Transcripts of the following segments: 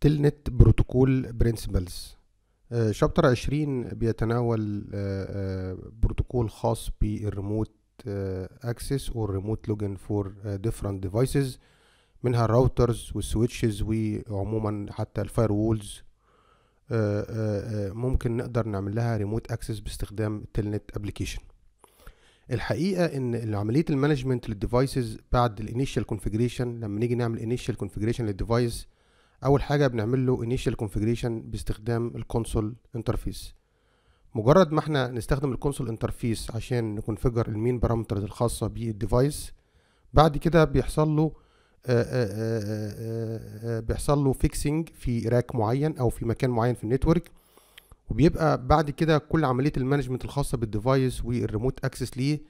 تلنت بروتوكول برنسبلز آه، شابتر 20 بيتناول آه، آه، بروتوكول خاص بالريموت اكسس او الريموت لوجن فور ديفرنت ديفايسز منها الراوترز والسويتشز وعموما حتى الفاير وولز ممكن نقدر نعمل لها ريموت اكسس باستخدام تلنت ابلكيشن الحقيقه ان عمليه المانجمنت للديفايسز بعد الانيشال كونفيجريشن لما نيجي نعمل انيشال كونفيجريشن للديفايس اول حاجه بنعمل له initial configuration باستخدام الكونسول انترفيس مجرد ما احنا نستخدم الكونسول انترفيس عشان نكونفيجر المين بارامترز الخاصه بالديفايس بعد كده بيحصل له آه، آه، آه، بيحصل له فيكسنج في راك معين او في مكان معين في النتورك وبيبقى بعد كده كل عمليه المانجمنت الخاصه بالديفايس والريموت اكسس ليه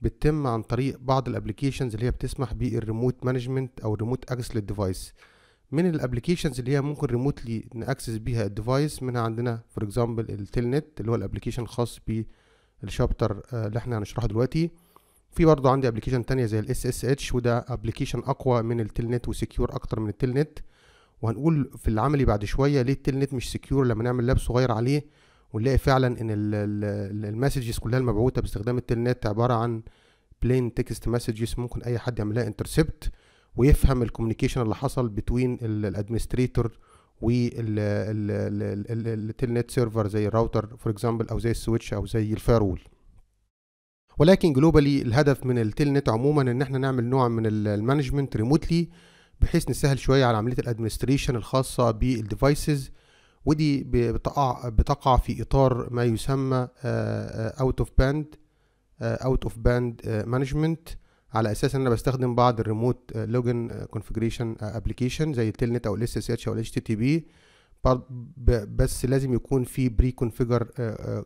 بتتم عن طريق بعض الابلكيشنز اللي هي بتسمح بالريموت مانجمنت او الريموت اكسس للديفايس من الابلكيشنز اللي هي ممكن ريموتلي ناكسس بيها الديفايس منها عندنا فور اكزامبل التيل نت اللي هو الابلكيشن الخاص بالشابتر آه، اللي احنا هنشرحه دلوقتي في برضه عندي ابلكيشن تانية زي الاس اس اتش وده ابلكيشن اقوى من التيل نت وسكيور اكتر من التيل نت وهنقول في العملي بعد شويه ليه التيل نت مش سكيور لما نعمل لاب صغير عليه ونلاقي فعلا ان المسجز كلها المبعوثه باستخدام التيل نت عباره عن بلين تكست مسجز ممكن اي حد يعملها انترسبت ويفهم الكوميونيكيشن اللي حصل بتوين الادمنستريتور نت سيرفر زي الراوتر فور اكزامبل او زي السويتش او زي الفايرول ولكن جلوبالي الهدف من نت عموما ان احنا نعمل نوع من المانجمنت ريموتلي بحيث نسهل شويه على عمليه الادمنستريشن الخاصه بالديفايسز ودي بتقع بتقع في اطار ما يسمى اوت اوف باند اوت اوف باند مانجمنت على اساس ان انا بستخدم بعض الريموت لوجن كونفجريشن ابلكيشن زي التيل نت او الاس اس اتش او الاتش تي تي بي بس لازم يكون في بري كونفيجر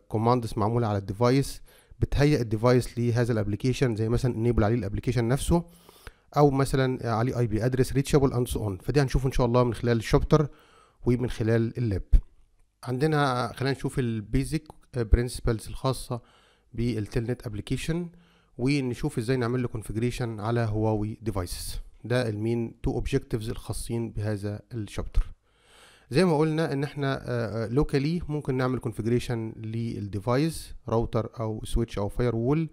كوماندز معموله على الديفايس بتهيئ الديفايس لهذا الابلكيشن زي مثلا انيبل عليه الابلكيشن نفسه او مثلا عليه اي بي ادرس ريتشابل اند سو اون فدي هنشوفه ان شاء الله من خلال الشابتر ومن خلال اللاب عندنا خلينا نشوف البيزك برنسبلز آه، الخاصه بالتلنت ابلكيشن ونشوف ازاي نعمل له كونفجريشن على هواوي ديفايسز ده المين تو اوبجكتيفز الخاصين بهذا الشابتر زي ما قلنا ان احنا لوكالي آه، آه، ممكن نعمل كونفجريشن للديفايس راوتر او سويتش او فاير وول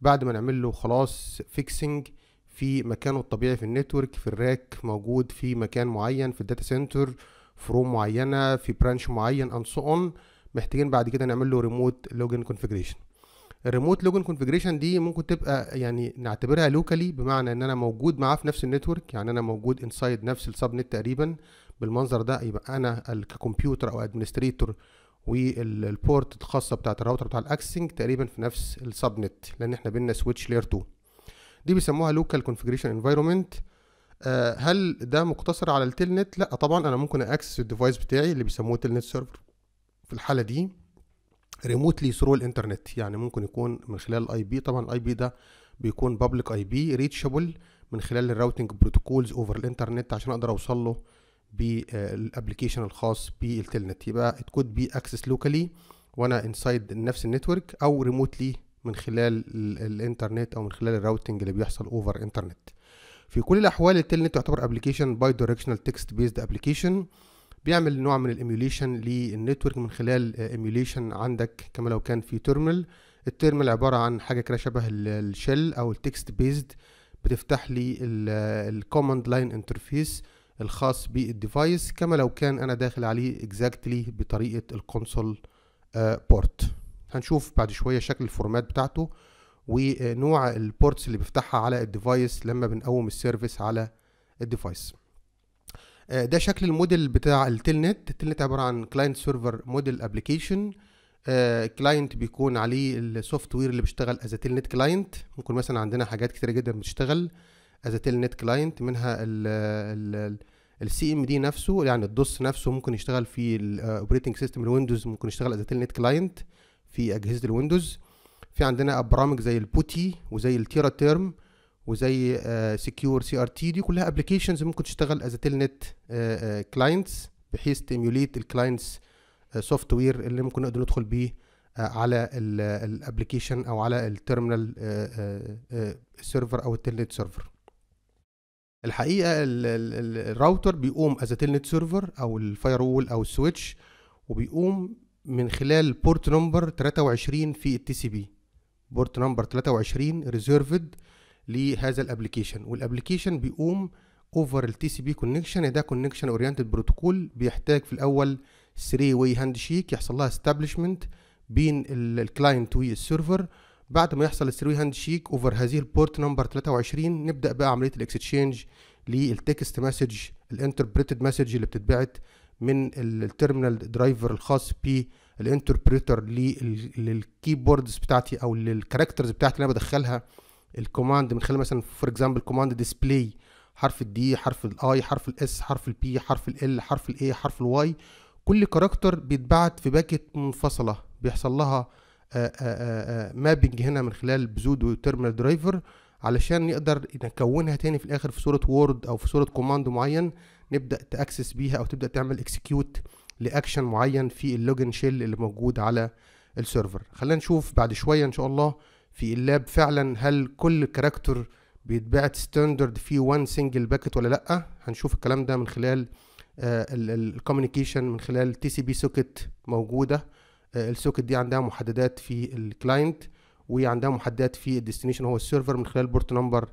بعد ما نعمل له خلاص فيكسنج في مكانه الطبيعي في النتورك في الراك موجود في مكان معين في الداتا سنتر في روم معينه في برانش معين اند سو اون محتاجين بعد كده نعمل له ريموت لوجن كونفجريشن الريموت لوجن كونفجريشن دي ممكن تبقى يعني نعتبرها لوكالي بمعنى ان انا موجود معاه في نفس النتورك يعني انا موجود انسايد نفس السب نت تقريبا بالمنظر ده يبقى انا ككمبيوتر او ادمنستريتور والبورت الخاصه بتاعت الراوتر بتاع الاكسنج تقريبا في نفس السب نت لان احنا بينا سويتش لير 2 دي بيسموها لوكال كونفجريشن انفايرمنت هل ده مقتصر على التيل نت لا طبعا انا ممكن اكسس الديفايس بتاعي اللي بيسموه تيل نت سيرفر في الحاله دي ريموتلي ثرو الانترنت يعني ممكن يكون من خلال الاي بي طبعا الاي بي ده بيكون بابليك اي بي ريتشابل من خلال الراوتنج بروتوكولز اوفر الانترنت عشان اقدر اوصل له بالابلكيشن الخاص بالتلنت يبقى ات كود بي اكسس لوكالي وانا انسايد نفس النتورك او ريموتلي من خلال الانترنت او من خلال الراوتنج اللي بيحصل اوفر انترنت في كل الاحوال التلنت تعتبر ابلكيشن باي دايركشنال تكست بيزد ابلكيشن بيعمل نوع من الايميوليشن للنتورك من خلال ايميوليشن آه، عندك كما لو كان في تيرمينال التيرمينال عباره عن حاجه كده شبه الشيل او التكست بيزد بتفتح لي الكوماند لاين انترفيس الخاص بالديفايس كما لو كان انا داخل عليه اكزاكتلي بطريقه الكونسول بورت آه، هنشوف بعد شويه شكل الفورمات بتاعته ونوع البورتس اللي بيفتحها على الديفايس لما بنقوم السيرفيس على الديفايس آه، ده شكل الموديل بتاع التيل نت التيل نت عباره عن كلاينت سيرفر موديل ابلكيشن كلاينت بيكون عليه السوفت وير اللي بيشتغل از تيل نت كلاينت ممكن مثلا عندنا حاجات كتيره جدا بتشتغل از تيل نت كلاينت منها ال السي ام دي نفسه يعني الدوس نفسه ممكن يشتغل في الاوبريتنج سيستم الويندوز ممكن يشتغل از تيل نت كلاينت في اجهزه الويندوز في عندنا برامج زي البوتي وزي التيرا تيرم وزي سكيور سي ار تي دي كلها ابلكيشنز ممكن تشتغل از تيل نت كلاينتس بحيث تيميوليت الكلاينتس سوفت وير اللي ممكن نقدر ندخل بيه آه، على الابلكيشن آه، او على التيرمينال سيرفر آه، او نت سيرفر الحقيقه الراوتر بيقوم از نت سيرفر او الفاير وول او السويتش وبيقوم من خلال بورت نمبر 23 في التي سي بي بورت نمبر 23 ريزيرفد لهذا الابلكيشن والابلكيشن بيقوم اوفر التي سي بي كونكشن ده كونكشن اورينتد بروتوكول بيحتاج في الاول 3 واي هاند شيك يحصل لها استابليشمنت بين الكلاينت والسيرفر بعد ما يحصل الثري هاند شيك اوفر هذه البورت نمبر 23 نبدا بقى عمليه الاكستشينج للتكست مسج الانتربريتد مسج اللي بتتبعت من التيرمينال درايفر الخاص بالانتربريتر للكيبوردز بتاعتي او للكاركترز بتاعتي اللي انا بدخلها الكوماند من خلال مثلا فور اكزامبل كوماند ديسبلاي حرف الدي حرف الاي حرف الاس حرف البي حرف ال حرف الاي حرف الواي كل كاركتر بيتبعت في باكت منفصله بيحصل لها مابنج آه، آه، آه، هنا من خلال بزودو تيرمينال درايفر علشان نقدر نكونها تاني في الاخر في صوره وورد او في صوره كوماند معين نبدا تاكسس بيها او تبدا تعمل اكسكيوت لاكشن معين في اللوجن شيل اللي موجود على السيرفر خلينا نشوف بعد شويه ان شاء الله في اللاب فعلا هل كل كاركتر بيتبعت ستاندرد في وان سنجل باكت ولا لا هنشوف الكلام ده من خلال آه، الكوميونيكيشن من خلال تي سي بي سوكت موجوده آه، السوكت دي عندها محددات في الكلاينت وعندها محددات في الديستنيشن هو السيرفر من خلال بورت نمبر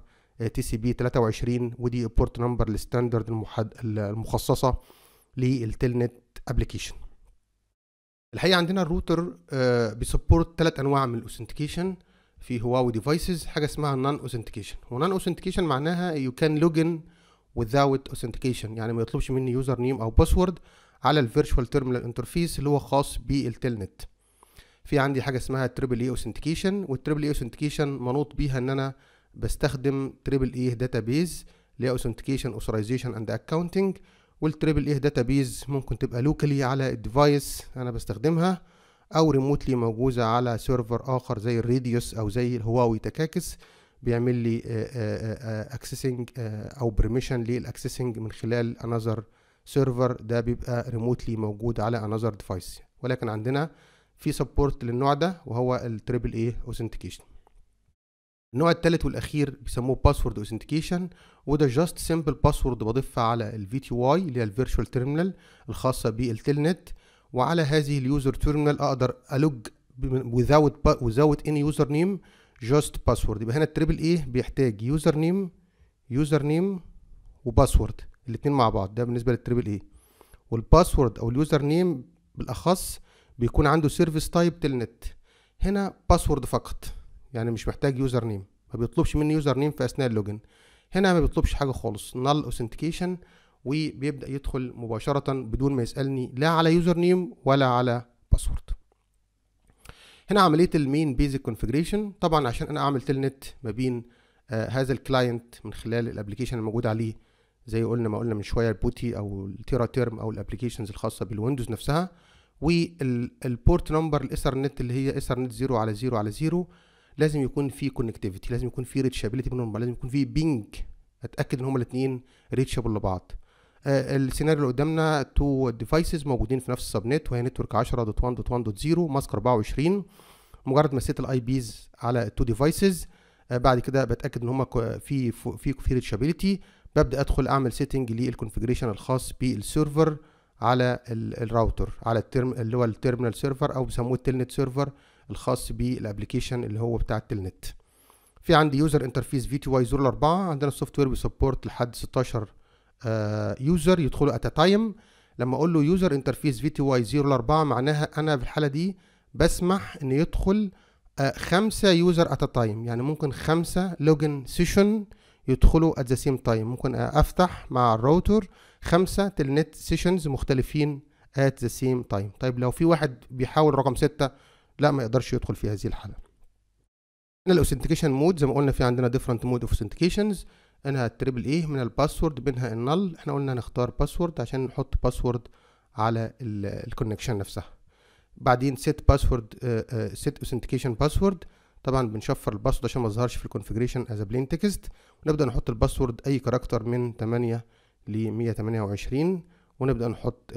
تي سي بي 23 ودي البورت نمبر الستاندرد المخصصه للتلنت ابلكيشن الحقيقه عندنا الروتر آه، بيسبورت ثلاث انواع من الاوثنتيكيشن في هواوي ديفايسز حاجه اسمها نون اوثنتيكيشن ونون اوثنتيكيشن معناها يو كان لوجن without اوثنتيكيشن يعني ما يطلبش مني يوزر نيم او باسورد على الفيرتشوال تيرمينال انترفيس اللي هو خاص بالتلنت في عندي حاجه اسمها تريبل اي اوثنتيكيشن والتريبل اي اوثنتيكيشن منوط بيها ان انا بستخدم تريبل اي داتابيز اللي هي اوثنتيكيشن اوثرايزيشن اند اكاونتنج والتريبل اي داتابيز ممكن تبقى لوكالي على الديفايس انا بستخدمها او ريموتلي موجوده على سيرفر اخر زي الريديوس او زي الهواوي تكاكس بيعمل لي اكسسنج آه، آه، آه، او بريميشن للاكسسنج من خلال انذر سيرفر ده بيبقى ريموتلي موجود على انذر ديفايس ولكن عندنا في سبورت للنوع ده وهو التريبل اي اوثنتيكيشن النوع الثالث والاخير بيسموه باسورد اوثنتيكيشن وده جاست سمبل باسورد بضيفها على الفي تي واي اللي هي الفيرتشوال تيرمينال الخاصه بالتلنت وعلى هذه اليوزر تيرمينال اقدر الوج without without any يوزر نيم just password يبقى هنا التريبل ايه بيحتاج يوزر نيم يوزر نيم وباسورد الاثنين مع بعض ده بالنسبه للتريبل ايه والباسورد او اليوزر نيم بالاخص بيكون عنده سيرفيس تايب تلنت هنا باسورد فقط يعني مش محتاج يوزر نيم ما بيطلبش مني يوزر نيم في اثناء اللوجن هنا ما بيطلبش حاجه خالص نل اوثنتيكيشن وبيبدا يدخل مباشره بدون ما يسالني لا على يوزر نيم ولا على باسورد هنا عمليه المين بيزك كونفيجريشن طبعا عشان انا اعمل تلنت ما بين آه هذا الكلاينت من خلال الابلكيشن الموجود عليه زي قلنا ما قلنا من شويه البوتي او التيرا تيرم او الابلكيشنز الخاصه بالويندوز نفسها والبورت نمبر نت اللي هي نت 0 على 0 على 0 لازم يكون في كونكتيفيتي لازم يكون في ريتشابيلتي بينهم لازم يكون في بينج اتاكد ان هما الاثنين ريتشابل لبعض آه، السيناريو اللي قدامنا تو ديفايسز موجودين في نفس السبنت وهي نتورك 10.1.1.0 ماسك 24 مجرد ما سيت الاي بيز على التو ديفايسز آه، بعد كده بتاكد ان هما في في في ريتشابيلتي ببدا ادخل اعمل سيتنج للكونفجريشن الخاص بالسيرفر على الراوتر على الترم اللي هو التيرمينال سيرفر او بيسموه التلنت سيرفر الخاص بالابلكيشن اللي هو بتاع التلنت في عندي يوزر انترفيس في تي واي 04 عندنا السوفت وير بيسبورت لحد 16 يوزر آه، يدخلوا ات تايم لما اقول له يوزر انترفيس في تي واي 0 ل 4 معناها انا في الحاله دي بسمح ان يدخل آه، خمسه يوزر ات تايم يعني ممكن خمسه لوجن سيشن يدخلوا ات ذا سيم تايم ممكن افتح مع الراوتر خمسه تلنت سيشنز مختلفين ات ذا سيم تايم طيب لو في واحد بيحاول رقم ستة لا ما يقدرش يدخل في هذه الحاله هنا الاوثنتيكيشن مود زي ما قلنا في عندنا ديفرنت مود اوف اوثنتيكيشنز انها التريبل ايه من الباسورد بينها النل احنا قلنا نختار باسورد عشان نحط باسورد على الكونكشن نفسها بعدين سيت باسورد سيت اوثنتيكيشن باسورد طبعا بنشفر الباسورد عشان ما يظهرش في الكونفيجريشن از بلين تكست ونبدا نحط الباسورد اي كاركتر من 8 ل 128 ونبدا نحط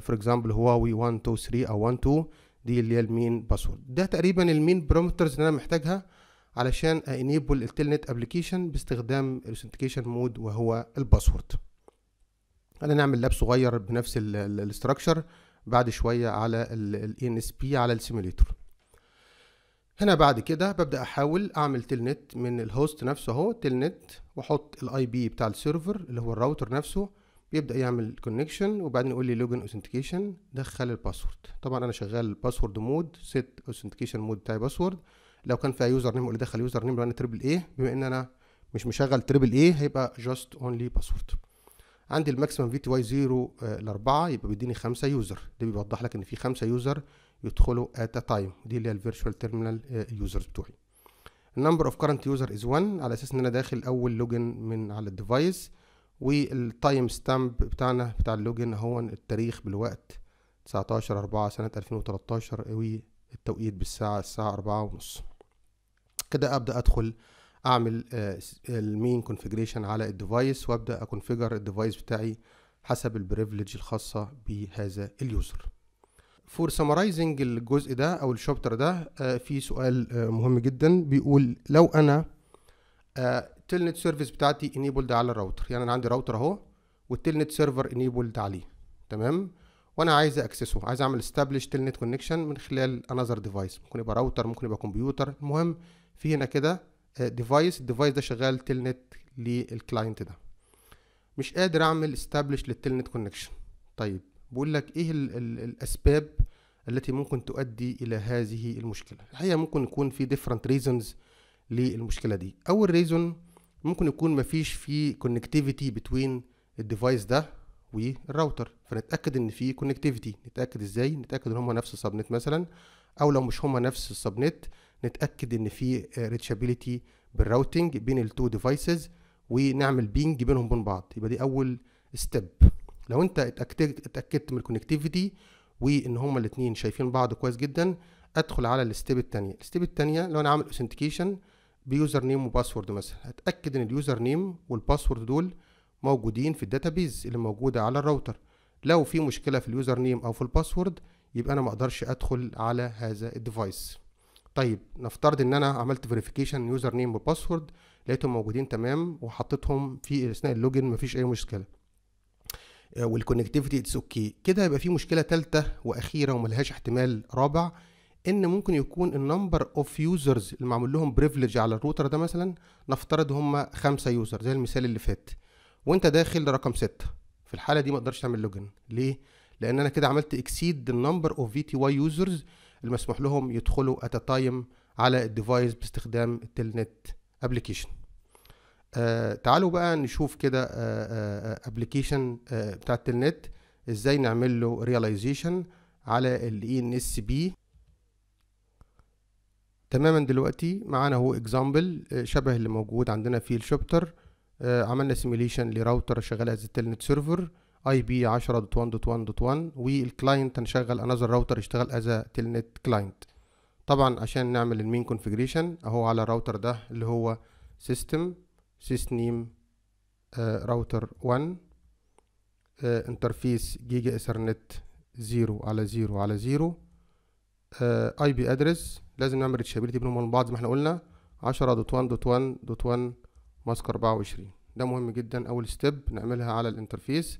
فور اكزامبل هواوي 123 او 12 دي اللي هي المين باسورد ده تقريبا المين بارامترز اللي انا محتاجها علشان انيبل التلنت ابلكيشن باستخدام الاوثنتيكيشن مود وهو الباسورد انا نعمل لاب صغير بنفس الاستراكشر بعد شويه على الان اس بي على السيميليتور هنا بعد كده ببدا احاول اعمل تلنت من الهوست نفسه اهو تلنت واحط الاي بي بتاع السيرفر اللي هو الراوتر نفسه بيبدا يعمل كونكشن وبعدين يقول لي لوجن اوثنتيكيشن دخل الباسورد طبعا انا شغال الباسورد مود سيت اوثنتيكيشن مود بتاعي باسورد لو كان فيها يوزر نيم اللي دخل يوزر نيم لو انا تريبل ايه بما ان انا مش مشغل تريبل ايه هيبقى جاست اونلي باسورد عندي الماكسيمم في تي واي 0 ل 4 يبقى بيديني 5 يوزر ده بيوضح لك ان في 5 يوزر يدخلوا ات تايم دي اللي هي الفيرتشوال تيرمينال يوزرز بتوعي النمبر اوف كرنت يوزر از 1 على اساس ان انا داخل اول لوجن من على الديفايس والتايم ستامب بتاعنا بتاع اللوجن هو التاريخ بالوقت 19 4 سنه 2013 والتوقيت بالساعه الساعه 4 ونص كده ابدا ادخل اعمل آه، المين كونفيجريشن على الديفايس وابدا اكونفيجر الديفايس بتاعي حسب البريفليج الخاصه بهذا اليوزر فور سمرايزنج الجزء ده او الشابتر ده آه، في سؤال آه، مهم جدا بيقول لو انا تلنت سيرفيس بتاعتي انيبلد على الراوتر يعني انا عندي راوتر اهو والتلنت سيرفر انيبلد عليه تمام وانا عايز اكسسه عايز اعمل استابليش تلنت كونكشن من خلال انذر ديفايس ممكن يبقى راوتر ممكن يبقى كمبيوتر المهم في هنا كده ديفايس آه، الديفايس ده شغال تلنت للكلاينت ده مش قادر اعمل استابلش للتلنت كونكشن طيب بقول لك ايه الـ الـ الاسباب التي ممكن تؤدي الى هذه المشكله الحقيقه ممكن يكون في ديفرنت ريزونز للمشكله دي اول ريزون ممكن يكون مفيش في كونكتيفيتي بتوين الديفايس ده والراوتر فنتاكد ان في كونكتيفيتي نتاكد ازاي نتاكد ان هما نفس السبنت مثلا او لو مش هما نفس السبنت نتاكد ان في ريتشابيليتي آه, بالراوتنج بين التو ديفايسز ونعمل بينج بينهم وبين بعض يبقى دي اول ستيب لو انت اتاكدت من الكونكتيفيتي وان هما الاثنين شايفين بعض كويس جدا ادخل على الستيب الثانيه الستيب الثانيه لو انا عامل اوثنتيكيشن بيوزر نيم وباسورد مثلا اتاكد ان اليوزر نيم والباسورد دول موجودين في الداتابيز اللي موجوده على الراوتر لو في مشكله في اليوزر نيم او في الباسورد يبقى انا ما اقدرش ادخل على هذا الديفايس طيب نفترض ان انا عملت فيريفيكيشن يوزر نيم وباسورد لقيتهم موجودين تمام وحطيتهم في اثناء اللوجن مفيش اي مشكله والكونكتيفيتي اتس اوكي كده هيبقى في مشكله ثالثه واخيره وملهاش احتمال رابع ان ممكن يكون النمبر اوف يوزرز اللي معمول لهم بريفليج على الروتر ده مثلا نفترض هم خمسة يوزر زي المثال اللي فات وانت داخل رقم ستة في الحاله دي ما اقدرش اعمل لوجن ليه لان انا كده عملت اكسيد النمبر اوف في تي واي يوزرز المسموح لهم يدخلوا at a time على الديفايس باستخدام التلنت ابلكيشن آه تعالوا بقى نشوف كده ابلكيشن آه آه،, آه،, آه بتاع التلنت ازاي نعمل له رياليزيشن على الاي ان اس بي تماما دلوقتي معانا هو اكزامبل آه، شبه اللي موجود عندنا في الشابتر عملنا سيميليشن لراوتر شغال از التلنت سيرفر اي بي 10.1.1.1 والكلاينت هنشغل انذر راوتر يشتغل از تلنت كلاينت طبعا عشان نعمل المين كونفيجريشن اهو على الراوتر ده اللي هو سيستم سيستم راوتر 1 انترفيس جيجا اثرنت 0 على 0 على 0 اي بي ادرس لازم نعمل ريتشابيلتي بينهم وبين بعض زي ما احنا قلنا 10.1.1.1 ماسك 24 ده مهم جدا اول ستيب نعملها على الانترفيس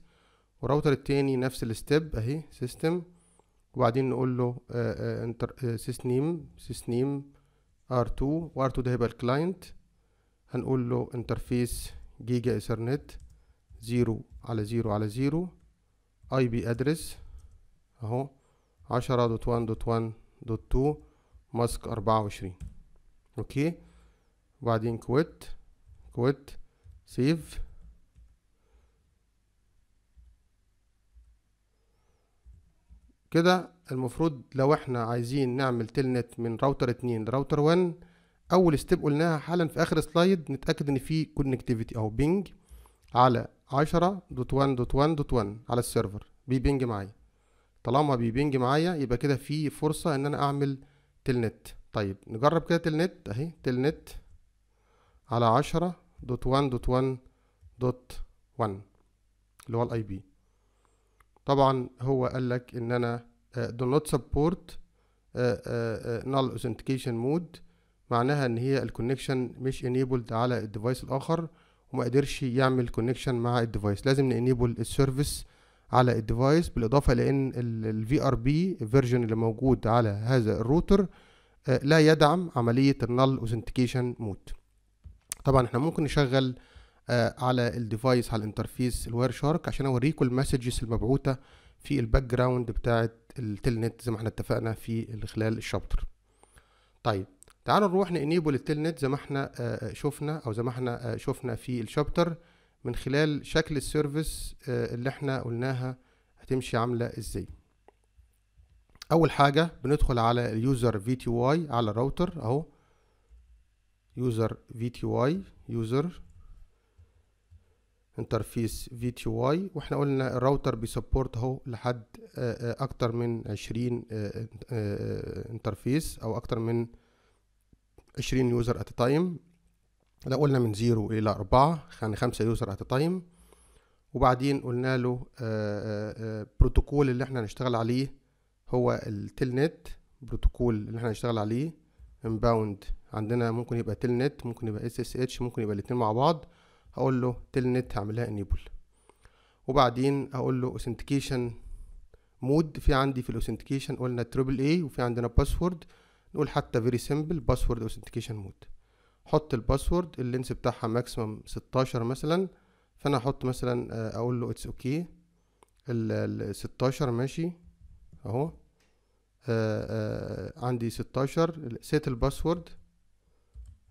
وراوتر التاني نفس الستيب اهي سيستم وبعدين نقول له آه، آه، انتر سيس آه، نيم ار2 وار2 ده هيبقى الكلاينت هنقول له انترفيس جيجا ايثرنت 0 على 0 على 0 اي بي ادرس اهو دوت دوت دوت تو ماسك 24 اوكي وبعدين كويت كويت سيف كده المفروض لو احنا عايزين نعمل تلنت من راوتر 2 لراوتر 1 اول ستيب قلناها حالا في اخر سلايد نتاكد ان في كونكتيفيتي او بينج على 10.1.1.1 على السيرفر بيبينج معايا طالما بيبينج معايا يبقى كده في فرصه ان انا اعمل تلنت طيب نجرب كده تلنت اهي تلنت على 10.1.1.1 اللي هو الاي بي طبعا هو قال لك ان انا آه، do not support آه، آه، null authentication mode معناها ان هي الكونكشن مش enabled على الديفايس الاخر وما قدرش يعمل كونكشن مع الديفايس لازم نانيبل السيرفيس على الديفايس بالاضافه لان الفي ار بي فيرجن اللي موجود على هذا الروتر لا يدعم عمليه النل اوثنتيكيشن مود طبعا احنا ممكن نشغل آه، على الديفايس على الانترفيس الواير شارك عشان اوريكم المسجز المبعوثه في الباك جراوند بتاعه التلنت زي ما احنا اتفقنا في خلال الشابتر طيب تعالوا نروح نانيبل التلنت زي ما احنا آه، آه، شفنا او زي ما احنا شفنا في الشابتر من خلال شكل السيرفيس اللي احنا قلناها هتمشي عامله ازاي اول حاجه بندخل على اليوزر في تي واي على الراوتر اهو يوزر في تي واي يوزر انترفيس في تي واي واحنا قلنا الراوتر بيسبورت اهو لحد آه، آه، اكتر من عشرين انترفيس آه، او اكتر من عشرين يوزر ات تايم لو قلنا من زيرو الى اربعة يعني خمسة يوزر ات تايم وبعدين قلنا له البروتوكول اللي احنا هنشتغل عليه هو التيل نت بروتوكول اللي احنا هنشتغل عليه امباوند عندنا ممكن يبقى تيل نت ممكن يبقى اس اس اتش ممكن يبقى الاتنين مع بعض اقول له تلنت هعملها انيبل وبعدين اقول له اوثنتيكيشن مود في عندي في الاوثنتيكيشن قلنا تريبل اي وفي عندنا باسورد نقول حتى فيري سيمبل باسورد اوثنتيكيشن مود حط الباسورد اللينس بتاعها ماكسيمم 16 مثلا فانا احط مثلا آه، اقول له اتس اوكي ال 16 ماشي اهو آه، آه، عندي 16 سيت الباسورد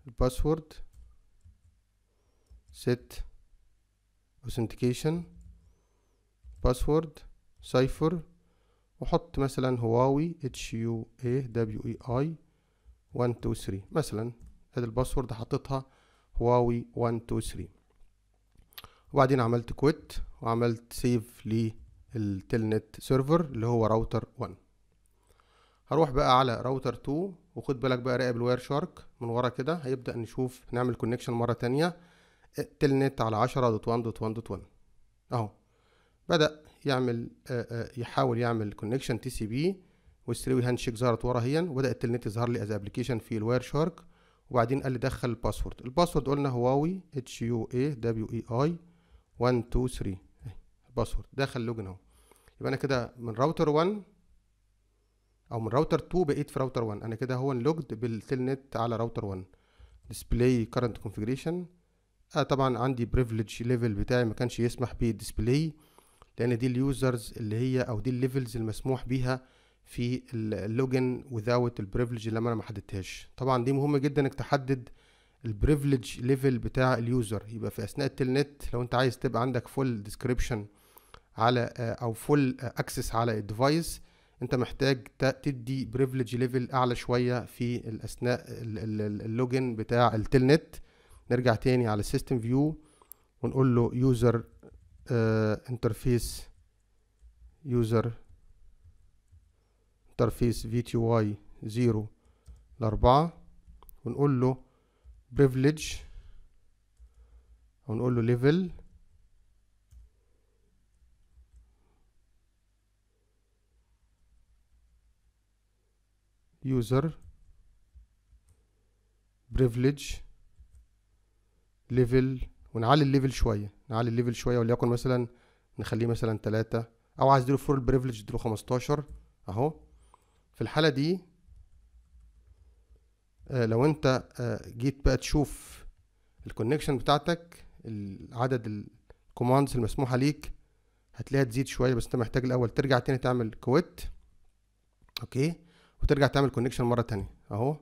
الباسورد set authentication password cipher وحط مثلا هواوي h u a w e i 1 2 3 مثلا ادي الباسورد حطيتها هواوي 1 2 3 وبعدين عملت كويت وعملت سيف للتلنت سيرفر اللي هو راوتر 1 هروح بقى على راوتر 2 وخد بالك بقى راقب الواير شارك من ورا كده هيبدا نشوف نعمل كونكشن مره تانية تلنت على 10.1.1.1 اهو بدأ يعمل يحاول يعمل كونكشن تي سي بي والثري هاند شيك ظهرت ورا هي وبدا التلنت يظهر لي از ابلكيشن في الواير شارك وبعدين قال لي دخل الباسورد الباسورد قلنا هواوي اتش يو اي دبليو اي اي 1 2 3 الباسورد دخل لوجن اهو يبقى انا كده من راوتر 1 او من راوتر 2 بقيت في راوتر 1 انا كده هو لوجد بالتلنت على راوتر 1 ديسبلاي كارنت كونفيجريشن أه طبعا عندي بريفليج ليفل بتاعي ما كانش يسمح بالديسبلاي لان دي اليوزرز اللي هي او دي الليفلز المسموح بيها في اللوجن وذاوت البريفليج اللي انا ما حددتهاش طبعا دي مهمه جدا انك تحدد البريفليج ليفل بتاع اليوزر يبقى في اثناء التلنت لو انت عايز تبقى عندك فول ديسكريبشن على آه، او فول اكسس آه، على الديفايس انت محتاج تدي بريفليج ليفل اعلى شويه في اثناء اللوجن بتاع التلنت نت نرجع تاني على السيستم فيو ونقول له يوزر انترفيس يوزر انترفيس في تي واي زيرو لأربعة ونقول له بريفليج ونقول له ليفل يوزر privilege ليفل ونعلي الليفل شويه نعلي الليفل شويه وليكن مثلا نخليه مثلا 3 او عايز اديله فول بريفليج اديله 15 اهو في الحاله دي آه، لو انت آه، جيت بقى تشوف الكونكشن بتاعتك عدد الكوماندز المسموحه ليك هتلاقيها تزيد شويه بس انت محتاج الاول ترجع تاني تعمل كويت اوكي وترجع تعمل كونكشن مره تانية اهو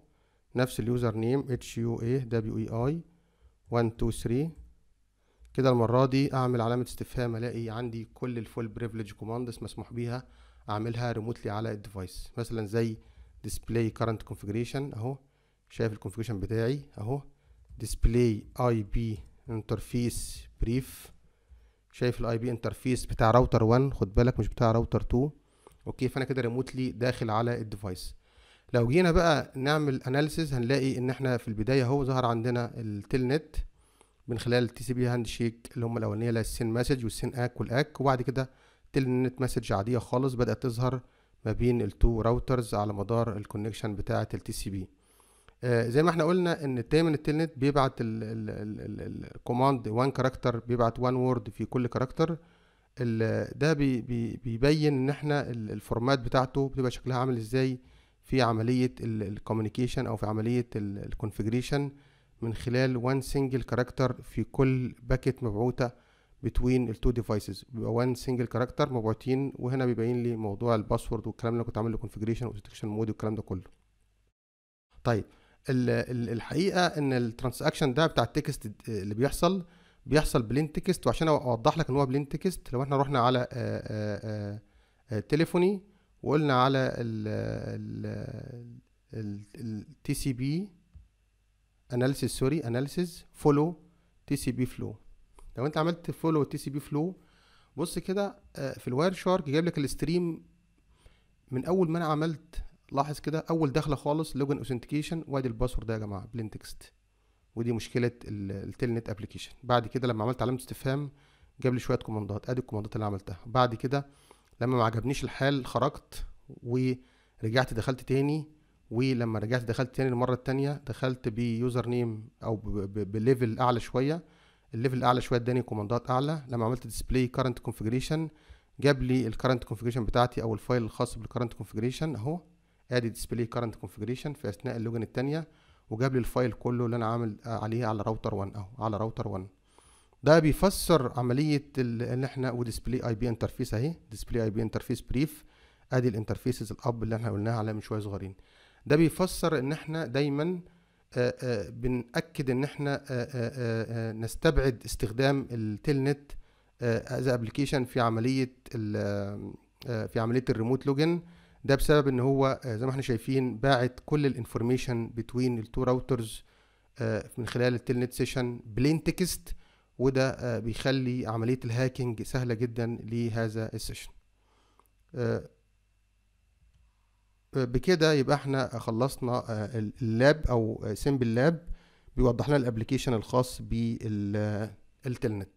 نفس اليوزر نيم اتش يو اي دبليو اي اي 1 2 3 كده المرة دي اعمل علامة استفهام الاقي عندي كل الفول بريفليج كوماندز مسموح بيها اعملها ريموتلي على الديفايس مثلا زي display current configuration اهو شايف الكونفيجريشن بتاعي اهو display IP interface brief شايف الاي بي انترفيس بتاع راوتر 1 خد بالك مش بتاع راوتر 2 اوكي فانا كده ريموتلي داخل على الديفايس لو جينا بقى نعمل اناليسيز هنلاقي ان احنا في البدايه اهو ظهر عندنا التيل نت من خلال التي سي بي هاند شيك اللي هم الاولانيه اللي السين مسج والسين اك والاك وبعد كده تيل نت مسج عاديه خالص بدات تظهر ما بين التو راوترز على مدار الكونكشن بتاعه التي سي بي زي ما احنا قلنا ان دايما التيل نت بيبعت الكوماند وان كاركتر بيبعت وان وورد في كل كاركتر ده بي بي بيبين ان احنا الفورمات بتاعته بتبقى شكلها عامل ازاي في عملية الكوميونيكيشن أو في عملية الكونفجريشن من خلال وان سنجل كاركتر في كل باكيت مبعوثة بين التو ديفايسز بيبقى وان سنجل كاركتر مبعوثين وهنا بيبين لي موضوع الباسورد والكلام اللي كنت عامله كونفجريشن واستكشن مود والكلام ده كله طيب الحقيقه ان الترانزاكشن ده بتاع التكست اللي بيحصل بيحصل بلين تكست وعشان اوضح لك ان هو بلين تكست لو احنا رحنا على آآ آآ آآ تليفوني وقلنا على تي سي بي اناليسيس سوري اناليسيس فولو تي سي بي فلو لو انت عملت فولو تي سي بي فلو بص كده آه، في الواير شارك جايب لك الستريم من اول ما انا عملت لاحظ كده اول دخله خالص لوجن اوثنتيكيشن وادي الباسورد ده يا جماعه بلين تكست ودي مشكله نت ابلكيشن بعد كده لما عملت علامه استفهام جاب لي شويه كوماندات ادي الكوماندات اللي عملتها بعد كده لما ما عجبنيش الحال خرجت ورجعت دخلت تاني ولما رجعت دخلت تاني المره التانيه دخلت بيوزر نيم او بليفل اعلى شويه الليفل اعلى شويه اداني كوماندات اعلى لما عملت ديسبلاي كارنت كونفجريشن جاب لي الكرنت كونفجريشن بتاعتي او الفايل الخاص بالكرنت كونفجريشن اهو ادي ديسبلاي كرنت كونفجريشن في اثناء اللوجن التانيه وجاب لي الفايل كله اللي انا عامل عليه على راوتر 1 اهو على راوتر 1 ده بيفسر عمليه ان احنا وديسبلاي اي بي انترفيس اهي ديسبلاي اي بي انترفيس بريف ادي الانترفيسز الاب اللي احنا قلناها عليها من شويه صغيرين ده بيفسر ان احنا دايما آآ آآ بنأكد ان احنا آآ نستبعد استخدام التلنت از ابلكيشن في عمليه في عمليه الريموت لوجن ده بسبب ان هو زي ما احنا شايفين باعت كل الانفورميشن بتوين التو راوترز من خلال التلنت سيشن بلين تكست وده آه، بيخلي عملية الهاكينج سهلة جدا لهذا السيشن آه، آه، بكده يبقى احنا خلصنا اللاب او سيمبل لاب بيوضح لنا الابلكيشن الخاص بالتلنت